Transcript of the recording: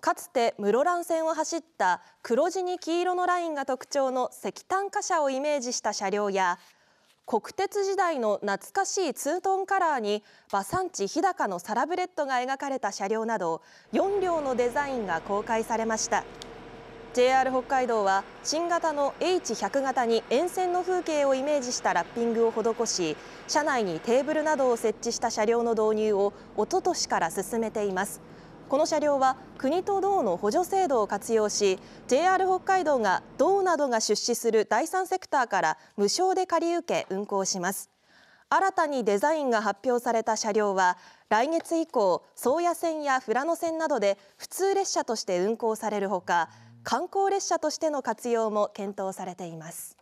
かつて室蘭線を走った黒地に黄色のラインが特徴の石炭貨車をイメージした車両や国鉄時代の懐かしいツートンカラーに馬産地日高のサラブレッドが描かれた車両など4両のデザインが公開されました JR 北海道は新型の H100 型に沿線の風景をイメージしたラッピングを施し車内にテーブルなどを設置した車両の導入をおととしから進めています。この車両は国と道の補助制度を活用し JR 北海道が道などが出資する第三セクターから無償で借り受け運行します新たにデザインが発表された車両は来月以降宗谷線や富良野線などで普通列車として運行されるほか観光列車としての活用も検討されています